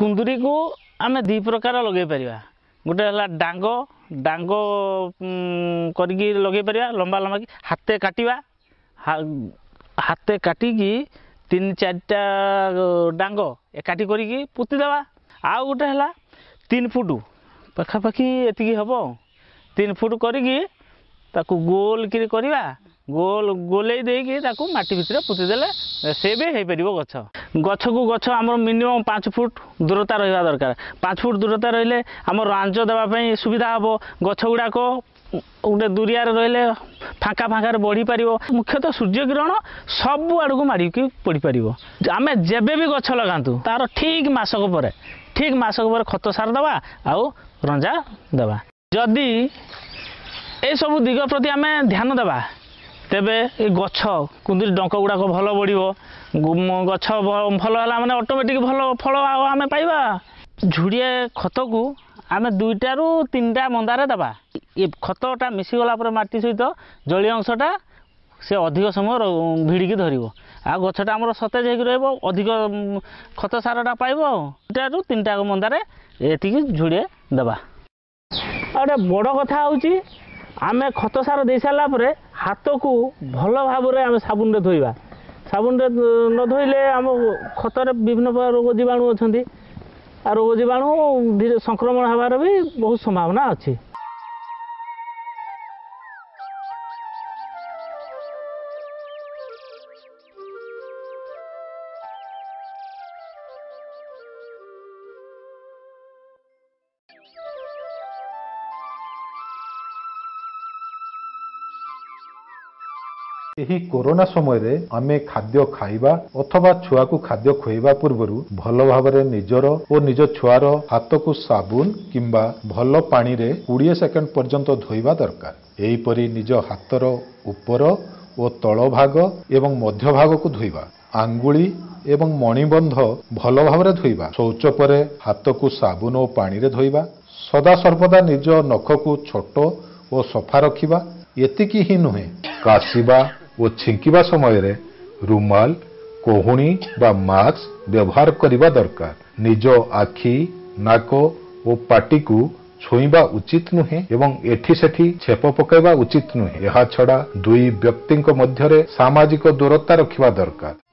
କୁନ୍ଦୁରିକୁ ଆମେ ଦୁଇ ପ୍ରକାର ଲଗେଇ ପାରିବା ଗୋଟେ ହେଲା ଡାଙ୍ଗ ଡାଙ୍ଗ କରିକି ଲଗେଇ ପାରିବା ଲମ୍ବା ଲମ୍ବା କି ହାତେ କାଟିବା ହାତେ କାଟିକି ତିନି ଚାରିଟା ଡାଙ୍ଗ ଏକାଠି କରିକି ପୋତିଦେବା ଆଉ ଗୋଟେ ହେଲା ତିନି ଫୁଟ ପାଖାପାଖି ଏତିକି ହେବ ତିନି ଫୁଟ କରିକି ତାକୁ ଗୋଲ କିରି କରିବା ଗୋଲ ଗୋଲେଇ ଦେଇକି ତାକୁ ମାଟି ଭିତରେ ପୋତିଦେଲେ ସେ ବି ହେଇପାରିବ ଗଛ ଗଛକୁ ଗଛ ଆମର ମିନିମମ୍ ପାଞ୍ଚ ଫୁଟ୍ ଦୂରତା ରହିବା ଦରକାର ପାଞ୍ଚ ଫୁଟ୍ ଦୂରତା ରହିଲେ ଆମର ରାଞ୍ଜ ଦେବା ପାଇଁ ସୁବିଧା ହେବ ଗଛ ଗୁଡ଼ାକ ଗୋଟେ ଦୂରିଆରେ ରହିଲେ ଫାଙ୍କା ଫାଙ୍କାରେ ବଢ଼ିପାରିବ ମୁଖ୍ୟତଃ ସୂର୍ଯ୍ୟକିରଣ ସବୁଆଡ଼କୁ ମାଡ଼ିକି ପଡ଼ିପାରିବ ଆମେ ଯେବେ ବି ଗଛ ଲଗାନ୍ତୁ ତାର ଠିକ୍ ମାସକ ପରେ ଠିକ୍ ମାସକ ପରେ ଖତ ସାର ଦେବା ଆଉ ରଞ୍ଜା ଦେବା ଯଦି ଏସବୁ ଦିଗ ପ୍ରତି ଆମେ ଧ୍ୟାନ ଦେବା ତେବେ ଏ ଗଛ କୁନ୍ଦୁରି ଡଙ୍କ ଗୁଡ଼ାକ ଭଲ ବଢ଼ିବ ଗଛ ଭଲ ହେଲା ମାନେ ଅଟୋମେଟିକ୍ ଭଲ ଫଳ ଆଉ ଆମେ ପାଇବା ଝୁଡ଼ିଏ ଖତକୁ ଆମେ ଦୁଇଟାରୁ ତିନିଟା ମନ୍ଦାରେ ଦେବା ଏ ଖତଟା ମିଶିଗଲା ପରେ ମାଟି ସହିତ ଜଳୀୟ ଅଂଶଟା ସେ ଅଧିକ ସମୟ ଭିଡ଼ିକି ଧରିବ ଆଉ ଗଛଟା ଆମର ସତେଜ ହେଇକି ରହିବ ଅଧିକ ଖତ ସାରଟା ପାଇବ ଦୁଇଟାରୁ ତିନିଟା ମନ୍ଦାରେ ଏତିକି ଝୁଡ଼ିଏ ଦେବା ଆଉ ଗୋଟେ ବଡ଼ କଥା ହେଉଛି ଆମେ ଖତ ସାର ଦେଇସାରିଲା ପରେ ହାତକୁ ଭଲ ଭାବରେ ଆମେ ସାବୁନରେ ଧୋଇବା ସାବୁନରେ ନ ଧୋଇଲେ ଆମ ଖତରେ ବିଭିନ୍ନ ପ୍ରକାର ରୋଗ ଜୀବାଣୁ ଅଛନ୍ତି ଆଉ ରୋଗ ଜୀବାଣୁ ସଂକ୍ରମଣ ହେବାର ବି ବହୁତ ସମ୍ଭାବନା ଅଛି ଏହି କରୋନା ସମୟରେ ଆମେ ଖାଦ୍ୟ ଖାଇବା ଅଥବା ଛୁଆକୁ ଖାଦ୍ୟ ଖୁଆଇବା ପୂର୍ବରୁ ଭଲ ଭାବରେ ନିଜର ଓ ନିଜ ଛୁଆର ହାତକୁ ସାବୁନ କିମ୍ବା ଭଲ ପାଣିରେ କୋଡ଼ିଏ ସେକେଣ୍ଡ ପର୍ଯ୍ୟନ୍ତ ଧୋଇବା ଦରକାର ଏହିପରି ନିଜ ହାତର ଉପର ଓ ତଳ ଭାଗ ଏବଂ ମଧ୍ୟ ଭାଗକୁ ଧୋଇବା ଆଙ୍ଗୁଳି ଏବଂ ମଣିବନ୍ଧ ଭଲ ଭାବରେ ଧୋଇବା ଶୌଚ ପରେ ହାତକୁ ସାବୁନ ଓ ପାଣିରେ ଧୋଇବା ସଦାସର୍ବଦା ନିଜ ନଖକୁ ଛୋଟ ଓ ସଫା ରଖିବା ଏତିକି ହିଁ ନୁହେଁ କାଶିବା ଓ ଛିଙ୍କିବା ସମୟରେ ରୁମାଲ କୋହୁଣୀ ବା ମାସ୍କ ବ୍ୟବହାର କରିବା ଦରକାର ନିଜ ଆଖି ନାକ ଓ ପାଟିକୁ ଛୁଇଁବା ଉଚିତ ନୁହେଁ ଏବଂ ଏଠି ସେଠି ଛେପ ପକାଇବା ଉଚିତ ନୁହେଁ ଏହାଛଡ଼ା ଦୁଇ ବ୍ୟକ୍ତିଙ୍କ ମଧ୍ୟରେ ସାମାଜିକ ଦୂରତା ରଖିବା ଦରକାର